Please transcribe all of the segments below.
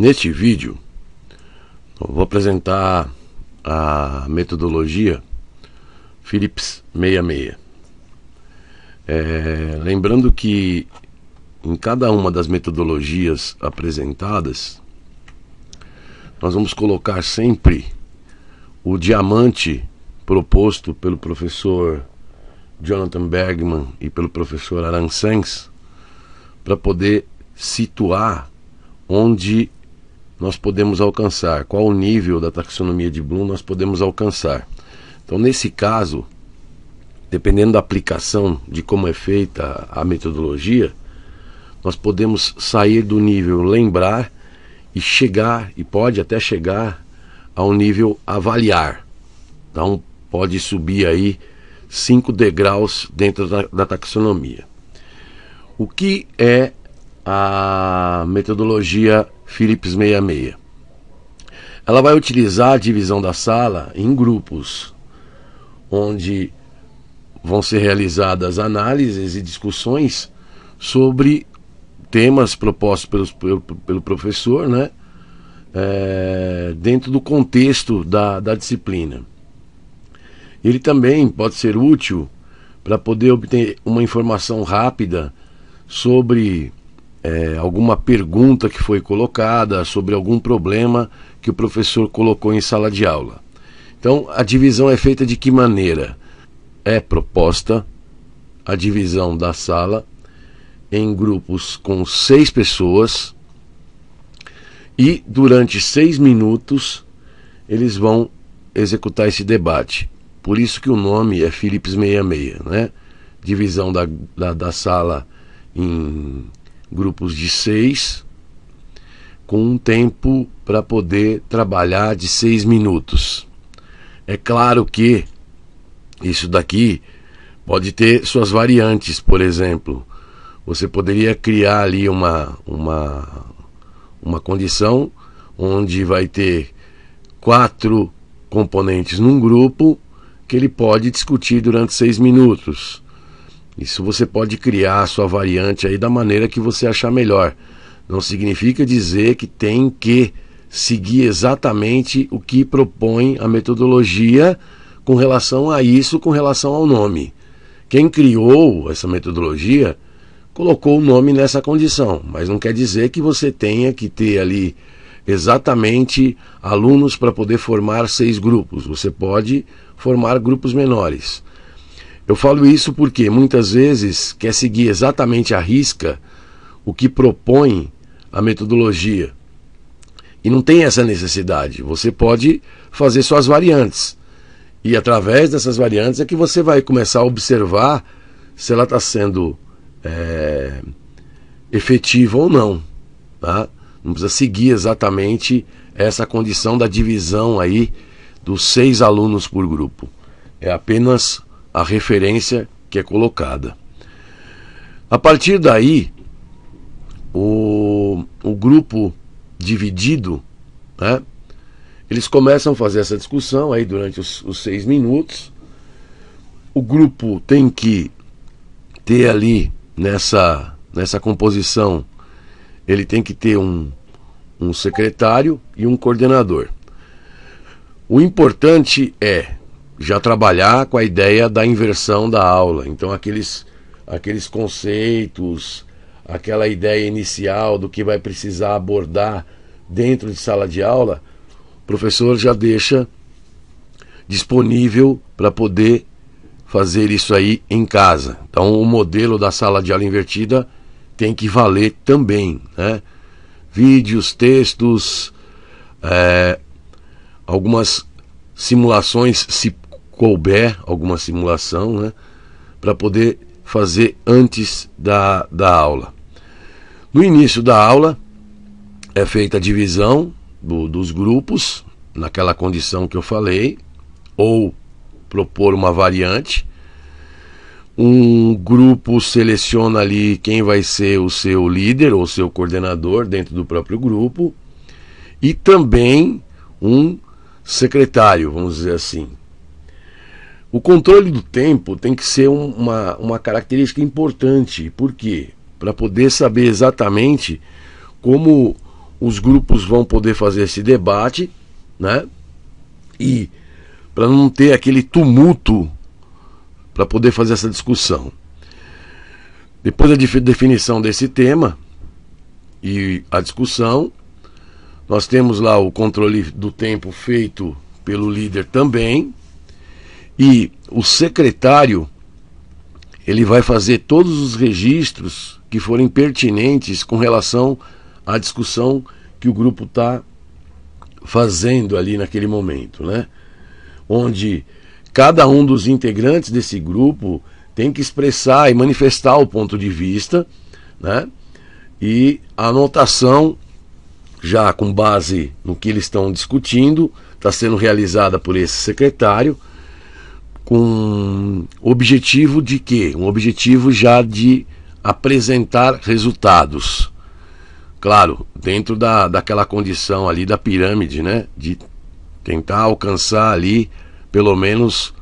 Neste vídeo, vou apresentar a metodologia Philips 66. É, lembrando que em cada uma das metodologias apresentadas, nós vamos colocar sempre o diamante proposto pelo professor Jonathan Bergman e pelo professor Aran Sengs para poder situar onde nós podemos alcançar, qual o nível da taxonomia de Bloom nós podemos alcançar. Então, nesse caso, dependendo da aplicação de como é feita a metodologia, nós podemos sair do nível lembrar e chegar, e pode até chegar ao nível avaliar. Então, pode subir aí cinco degraus dentro da, da taxonomia. O que é a metodologia Philips 66. Ela vai utilizar a divisão da sala em grupos, onde vão ser realizadas análises e discussões sobre temas propostos pelos, pelo, pelo professor, né? É, dentro do contexto da, da disciplina. Ele também pode ser útil para poder obter uma informação rápida sobre é, alguma pergunta que foi colocada sobre algum problema que o professor colocou em sala de aula. Então, a divisão é feita de que maneira? É proposta a divisão da sala em grupos com seis pessoas e durante seis minutos eles vão executar esse debate. Por isso que o nome é Philips 66, né? Divisão da, da, da sala em grupos de seis, com um tempo para poder trabalhar de seis minutos. É claro que isso daqui pode ter suas variantes, por exemplo. Você poderia criar ali uma, uma, uma condição onde vai ter quatro componentes num grupo que ele pode discutir durante seis minutos. Isso você pode criar a sua variante aí da maneira que você achar melhor. Não significa dizer que tem que seguir exatamente o que propõe a metodologia com relação a isso, com relação ao nome. Quem criou essa metodologia colocou o nome nessa condição, mas não quer dizer que você tenha que ter ali exatamente alunos para poder formar seis grupos. Você pode formar grupos menores. Eu falo isso porque muitas vezes quer seguir exatamente à risca o que propõe a metodologia. E não tem essa necessidade. Você pode fazer suas variantes. E através dessas variantes é que você vai começar a observar se ela está sendo é, efetiva ou não. Tá? Não precisa seguir exatamente essa condição da divisão aí dos seis alunos por grupo. É apenas a referência que é colocada. A partir daí, o, o grupo dividido, né, eles começam a fazer essa discussão aí durante os, os seis minutos. O grupo tem que ter ali nessa, nessa composição, ele tem que ter um, um secretário e um coordenador. O importante é já trabalhar com a ideia da inversão da aula. Então, aqueles, aqueles conceitos, aquela ideia inicial do que vai precisar abordar dentro de sala de aula, o professor já deixa disponível para poder fazer isso aí em casa. Então, o modelo da sala de aula invertida tem que valer também. Né? Vídeos, textos, é, algumas simulações, se couber alguma simulação, né, para poder fazer antes da, da aula. No início da aula é feita a divisão do, dos grupos, naquela condição que eu falei, ou propor uma variante. Um grupo seleciona ali quem vai ser o seu líder ou seu coordenador dentro do próprio grupo e também um secretário, vamos dizer assim, o controle do tempo tem que ser uma, uma característica importante. Por quê? Para poder saber exatamente como os grupos vão poder fazer esse debate, né? E para não ter aquele tumulto para poder fazer essa discussão. Depois da definição desse tema e a discussão, nós temos lá o controle do tempo feito pelo líder também, e o secretário ele vai fazer todos os registros que forem pertinentes com relação à discussão que o grupo está fazendo ali naquele momento, né? Onde cada um dos integrantes desse grupo tem que expressar e manifestar o ponto de vista, né? E a anotação já com base no que eles estão discutindo está sendo realizada por esse secretário com objetivo de quê? Um objetivo já de apresentar resultados. Claro, dentro da, daquela condição ali da pirâmide, né? De tentar alcançar ali, pelo menos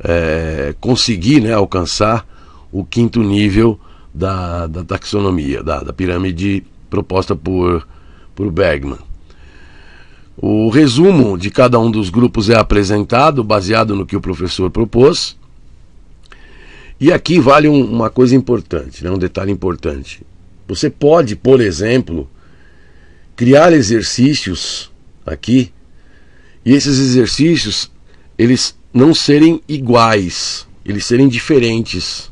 é, conseguir né, alcançar o quinto nível da, da taxonomia, da, da pirâmide proposta por, por Bergman. O resumo de cada um dos grupos é apresentado, baseado no que o professor propôs. E aqui vale um, uma coisa importante, né? um detalhe importante. Você pode, por exemplo, criar exercícios aqui, e esses exercícios eles não serem iguais, eles serem diferentes.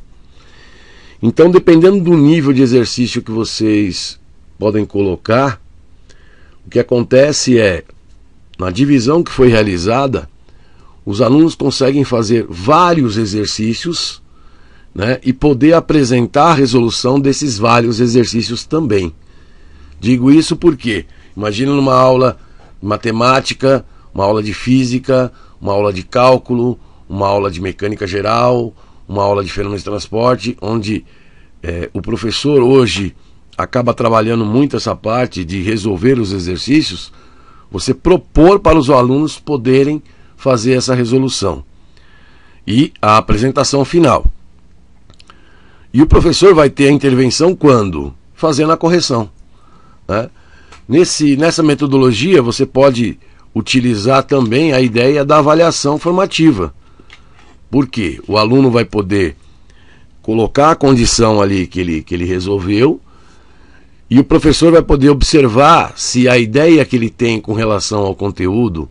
Então, dependendo do nível de exercício que vocês podem colocar, o que acontece é, na divisão que foi realizada, os alunos conseguem fazer vários exercícios né, e poder apresentar a resolução desses vários exercícios também. Digo isso porque, imagina numa aula de matemática, uma aula de física, uma aula de cálculo, uma aula de mecânica geral, uma aula de fenômenos de transporte, onde é, o professor hoje acaba trabalhando muito essa parte de resolver os exercícios, você propor para os alunos poderem fazer essa resolução. E a apresentação final. E o professor vai ter a intervenção quando? Fazendo a correção. Né? Nesse, nessa metodologia, você pode utilizar também a ideia da avaliação formativa. porque O aluno vai poder colocar a condição ali que ele, que ele resolveu e o professor vai poder observar se a ideia que ele tem com relação ao conteúdo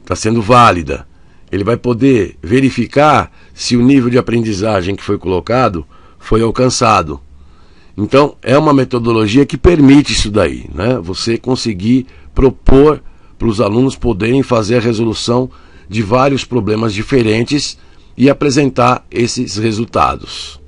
está sendo válida. Ele vai poder verificar se o nível de aprendizagem que foi colocado foi alcançado. Então, é uma metodologia que permite isso daí, né? Você conseguir propor para os alunos poderem fazer a resolução de vários problemas diferentes e apresentar esses resultados.